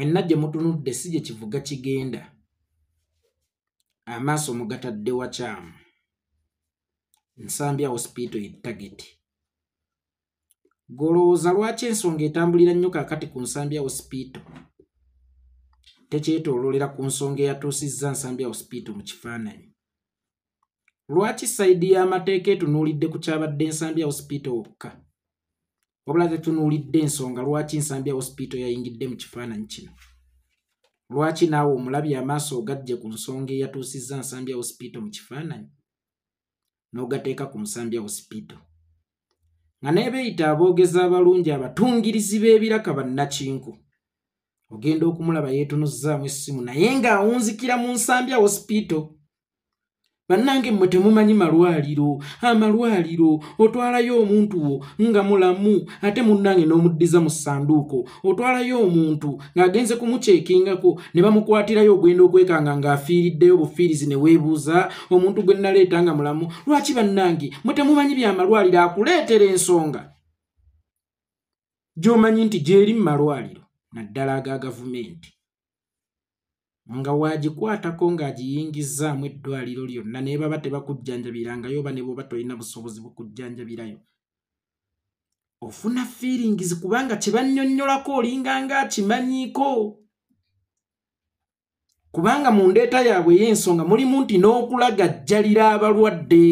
mwenna gye mutunudde si gye kivuga kigenda amaaso mugatadde wakyamu nsambya hospital yetageti golowooza lwaki ensonga etambulira nnyo kakati ku nsambya hospital tekyetoloolera ku nsonga eyatuusizza nsambya hospital mu kifaananyi lwaki sayidi y'amateeka etunuulidde ku kyabadde nsambya hospital okka wabula tetunuulidde ensonga lwaki nsambya hospita yayingidde mu kifaananyi kino lwaki naawe omulabye amaaso ogajje ku nsonga eyatuusizza nsambya hospita mu kifaananyi n'ogateeka ku nsambya hospita nga neebeeyita aboogezi abalungi abatungirizi b'ebiraka bannakinku ogenda okumulaba yeetunuzzaamu essimu naye ng'awunzikira mu nsambya hospita bannange mmwe temumanyi malwaliro amalwaliro otwalayo omuntu wo nga mulamu ate munnange n'omuddiza mu ssanduuko otwalayo omuntu ng'agenze kumukyekingako ne bamukwatirayo ogwenda okwekanga ng'afiiriddeyo obufiirizi ne weebuuza omuntu gwe naleeta nga mulamu lwaki bannange mmwe temumanyi byamalwaliro akuleetera ensonga gy'omanyi nti gy'eri mu malwaliro naddala aga gavumenti nga waagikwatako ng'agiyingizaamu eddwaliro lyonna naye baba tebakujjanjabirangayo oba ne bwoba tolina busobozi bukujjanjabirayo ofuna feeringizi kubanga kyebannyonnyolako olinganga akimanyiiko kubanga mu ndeeta yaabwe ey'ensonga mulimu nti n'okulaga jjalira abalwadde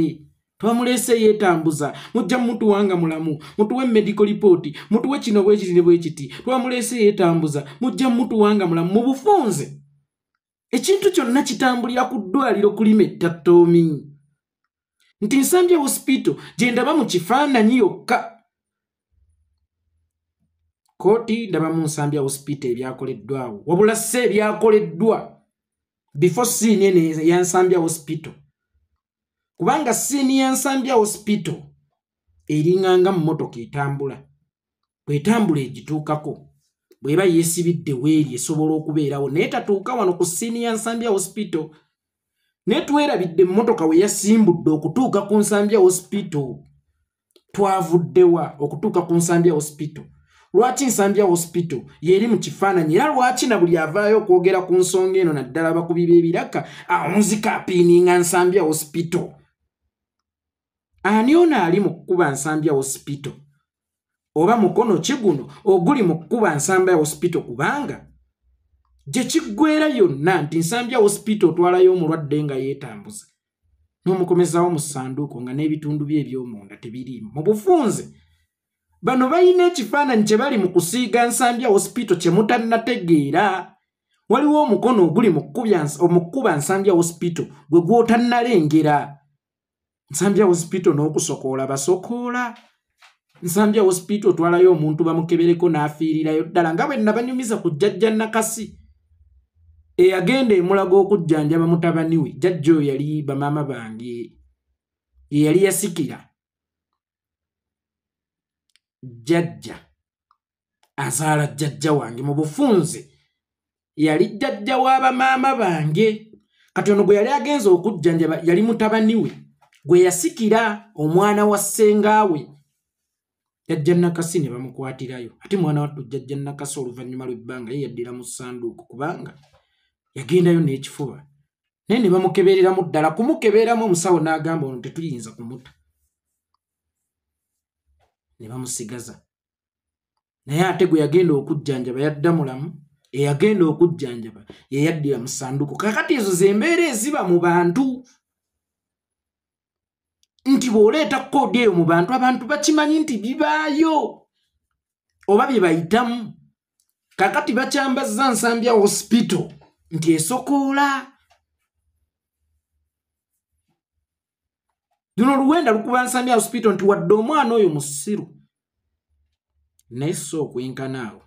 twamuleese yeetambuza mujja mutuwanga mulamu mutuwe medical report mutuwe kino bwekiri ne bwekiti twamuleese yeetambuza mujja mutuwanga mulamu mu bufunze ekintu kyonna kitambulira ku ddwaliro kulima ettattoomi nti nsambye hospito gye ndaba mu kifaananyi yokka kooti ndaba mu nsambya hospito ebyakoleddwawo wabula se ebyakoleddwa before siini ene yansambya hospito kubanga siini yansambya hospito eringanga mu motoka etambula bwetambula egituukako bweba yeesibidde weeri esobola okubeerawo naye tatuuka wano ku siini ya nsambya hospital naye twerabidde emmotoka we yasimbudde okutuuka ku nsambya hospital twavuddewa okutuuka ku nsambya hospital lwaki nsambya hospital yeeri mu kifaananyi era lwaki na buli avaayo okwogera ku nsonga eno naddala bakubi b'ebiraka awunzika ah, apiininga nsambya hospital ani ono ali mu kukuba nsambya hospital oba mukono kiguno oguli mu kkuba nsamba ya hospital kubanga gye kiggwera yonna nti nsamba ya hospital otwalayo omulwadde nga yeetambuza n'omukomezawo mu ssanduuko nga n'ebitundu bye ebyomunda tebiriimu mu bufunze bano balina ekifaananyi kye bali mu kusiiga nsamba ya hospital kye mutannategeera waliwo omukono oguli mu kkuba nsamba ya hospital gwe gw'otannalengera nsamba ya hospital n'okusokoola basokoola nsambya hospita otwalayo omuntu bamukebereko n'afiirirayo ddala nga bwe nabanyumiza ku jjajja nakasi eyagenda emulaga okujjanja bamutabani we jjajja oyo yali bamaama bange ye yali yasikira jjajja azaala jjajja wange mu bufunze yali jjajja w'abamaama bange kati ono gwe yali agenza okujjanjaba yali mutabani we gwe yasikira omwana wa ssengaawe yajja nakasi ne bamukwatirayo ate mwana wattu jjajja nakasi oluvannyuma lwebbanga ye yaddira mu ssanduuku kubanga yagendayo n'ekifuba naye ne bamukebereramu ddala kumukeberamu omusawo n'agamba ono tetuyinza kumuta ne bamusigaza naye ate gwe yagenda okujjanjaba yadda mulamu eyagenda okujjanjaba yeyaddira mu ssanduuku kakati ezo zembeera eziba mu bantu nti bw'oleeta koodi eyo mu bantu abantu bakimanyi nti bibaayo oba bye bayitamu kakati bakyambazza nsambya hospital nti esokoola luno oluwenda lukuba nsambya hospital nti wadde omwana oyo musiru naye so okwenkana awo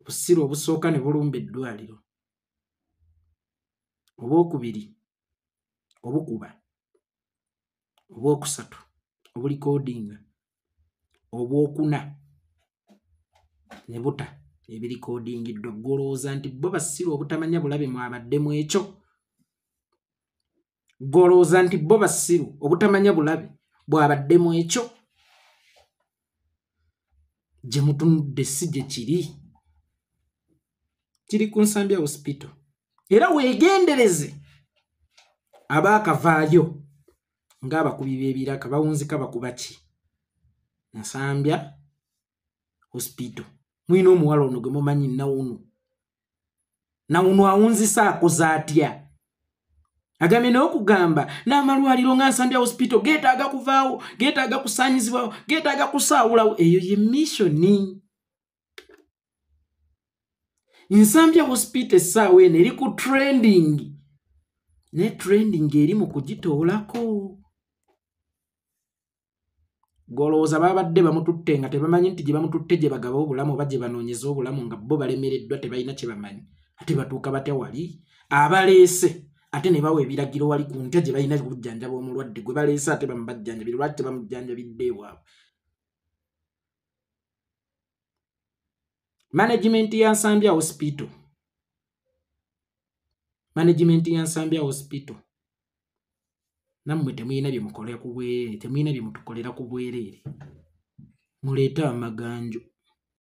obusiru obusooka ne bulumba eddwaliro obwokubiri obukuba obwokusatu obulikodinga obwokuna ne buta ebirikodingiddwa ggolowooza nti bo basiru obutamanya bulabe mwabaddemu ekyo ggolowooza nti bo basiru obutamanya bulabe bwabaddemu ekyo gye mutunudde si gye kiri kiri ku nsambya hospital era weegendereze abaakavaayo ng'abakubi b'ebiraka bawunzika bakuba ki nasambya hospito mulina omuwala ono gwe mumanyi nawunu nawunu awunzisa akoza atya agambye naye okugamba n'amalwaliro nga nsambya hospito geetaaga kuvaawo geetaaga kusaanyizibwawo geetaaga kusaawulawo eyo ye missioni nsambya hospito essaawa eno eri ku trending ne trending eri mu kugitoolako golooza baabadde bamututte nga tebamanyi nti gye bamututte gye bagaba obulamu oba gye banoonyeza obulamu nga bo balemereddwa tebalina kye bamanyi ate batuuka batya wali abaleese ate ne bawa ebiragiro wali ku ntya gye balina obujjanjaba omulwadde gwe baleese ate bamubajjanjabire lwaki tebamujjanjabidde ewaabwe management ya nsambya hospital management ya nsambya hospital nammwe temuyina byemukolera ku bwerere temuyina byemutukolera ku bwerere muleete amaganjo